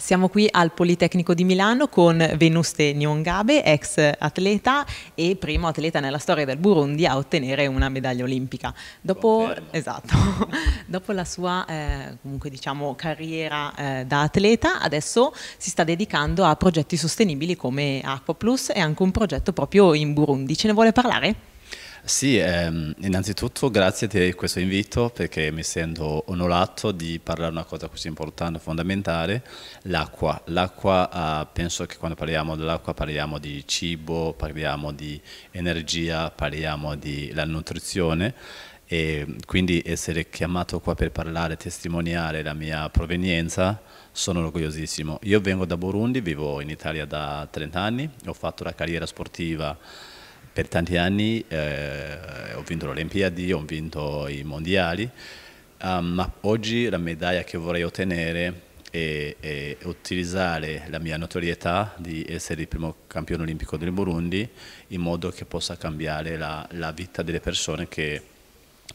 Siamo qui al Politecnico di Milano con Venuste Nyongabe, ex atleta e primo atleta nella storia del Burundi a ottenere una medaglia olimpica. Dopo, esatto, dopo la sua eh, comunque, diciamo, carriera eh, da atleta, adesso si sta dedicando a progetti sostenibili come Acqua Plus e anche un progetto proprio in Burundi. Ce ne vuole parlare? Sì, ehm, innanzitutto grazie di questo invito perché mi sento onorato di parlare di una cosa così importante, e fondamentale, l'acqua. L'acqua, eh, penso che quando parliamo dell'acqua parliamo di cibo, parliamo di energia, parliamo della nutrizione e quindi essere chiamato qua per parlare, testimoniare la mia provenienza, sono orgogliosissimo. Io vengo da Burundi, vivo in Italia da 30 anni, ho fatto la carriera sportiva per tanti anni eh, ho vinto le Olimpiadi, ho vinto i mondiali, um, ma oggi la medaglia che vorrei ottenere è, è, utilizzare la mia notorietà di essere il primo campione olimpico del Burundi in modo che possa cambiare la, la vita delle persone che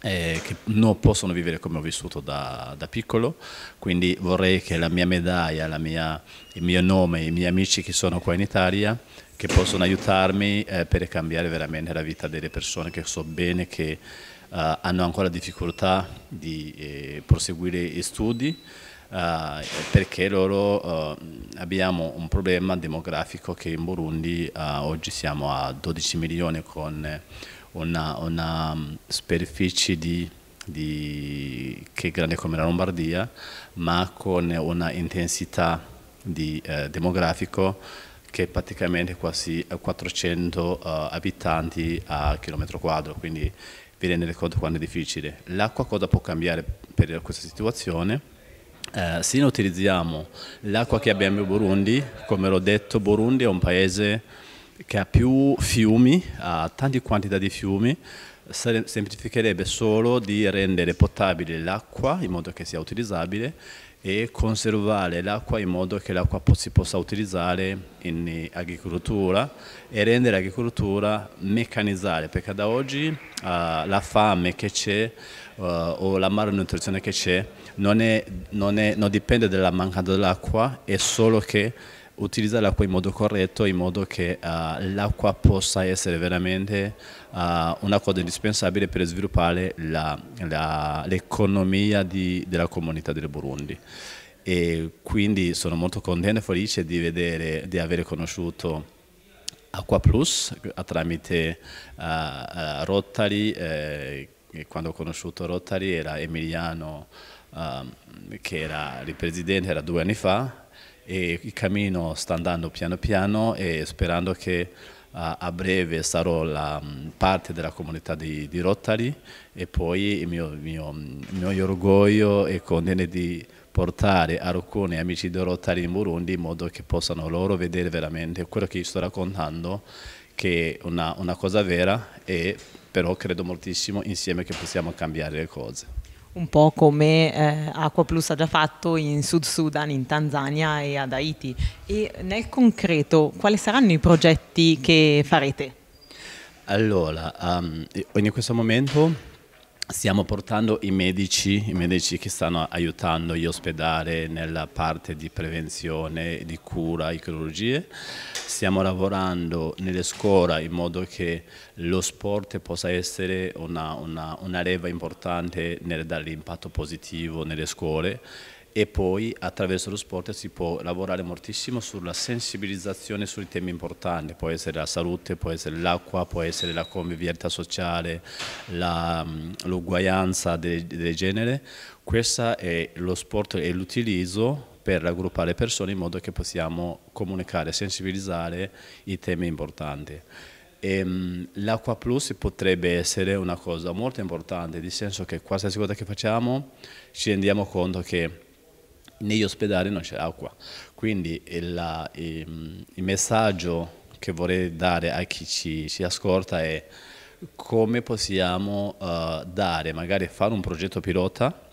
eh, che non possono vivere come ho vissuto da, da, piccolo, quindi vorrei che la mia medaglia, la mia, il mio nome, i miei amici che sono qua in Italia, che possono aiutarmi eh, per cambiare veramente la vita delle persone che so bene che eh, hanno ancora difficoltà di eh, proseguire gli studi. Uh, perché loro uh, abbiamo un problema demografico che in Burundi uh, oggi siamo a 12 milioni con una, una mm, superficie di, di, che è grande come la Lombardia, ma con una intensità di, eh, demografico che è praticamente quasi 400 eh, abitanti a chilometro quadro, quindi vi rendete conto quanto è difficile. L'acqua cosa può cambiare per questa situazione? Eh, se noi utilizziamo l'acqua che abbiamo in Burundi, come l'ho detto, Burundi è un paese che ha più fiumi, ha tante quantità di fiumi, semplificherebbe solo di rendere potabile l'acqua in modo che sia utilizzabile e conservare l'acqua in modo che l'acqua si possa utilizzare in agricoltura e rendere l'agricoltura meccanizzare, perché da oggi uh, la fame che c'è uh, o la malnutrizione che c'è non, non, non, dipende dalla mancanza dell'acqua, è solo che utilizzare l'acqua in modo corretto, in modo che uh, l'acqua possa essere veramente uh, eh, una cosa indispensabile per sviluppare l'economia della comunità del Burundi. E quindi sono molto contento e felice di, vedere, di aver conosciuto Acqua Plus eh, tramite uh, Rotary, eh, quando ho conosciuto Rotary era Emiliano ehm, che era il presidente, era due anni fa, e il cammino sta andando piano piano e sperando che a breve sarò la mm, parte della comunità di, di Rotary e poi il mio, mio, mio orgoglio è di portare alcuni amici di Rotary in Burundi in modo che possano loro vedere veramente quello che io sto raccontando che è una, una cosa vera e però credo moltissimo insieme che possiamo cambiare le cose un po' come eh, Acqua Plus ha già fatto in Sud Sudan, in Tanzania e ad Haiti. E nel concreto, quali saranno i progetti che farete? Allora, um, in questo momento Stiamo portando i medici, i medici che stanno aiutando gli ospedali nella parte di prevenzione, di cura e chirurgie. Stiamo lavorando nelle scuole in modo che lo sport possa essere una, una, una leva importante nel dare l'impatto positivo nelle scuole e poi attraverso lo sport si può lavorare moltissimo sulla sensibilizzazione sui temi importanti, può essere la salute, può essere l'acqua, può essere la convivialità sociale, mm, l'uguaglianza del, genere. Questo è lo sport e l'utilizzo per raggruppare persone in modo che possiamo comunicare, sensibilizzare i temi importanti. Ehm, l'acqua plus potrebbe essere una cosa molto importante, nel senso che qualsiasi cosa che facciamo ci rendiamo conto che negli ospedali non c'è acqua. Quindi il, il, messaggio che vorrei dare a chi ci, ci ascolta è come possiamo uh, dare, magari fare un progetto pilota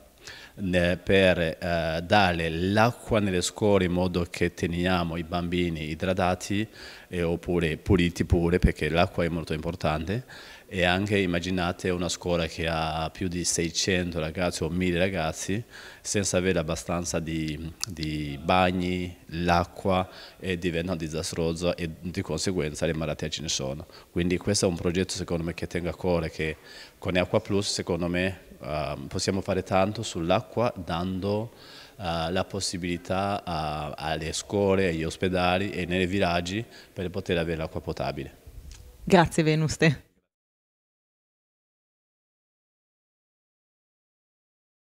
per eh, dare l'acqua nelle scuole in modo che teniamo i bambini idratati e, eh, oppure puliti pure perché l'acqua è molto importante e anche immaginate una scuola che ha più di 600 ragazzi o 1000 ragazzi senza avere abbastanza di, di bagni, l'acqua e diventa disastroso e di conseguenza le malattie ce ne sono. Quindi questo è un progetto secondo me che tenga a cuore che con Acqua Plus secondo me Ehm, possiamo fare tanto sull'acqua dando uh, la possibilità a, alle scuole, agli ospedali e nei viraggi per poter avere l'acqua potabile. Grazie Venuste.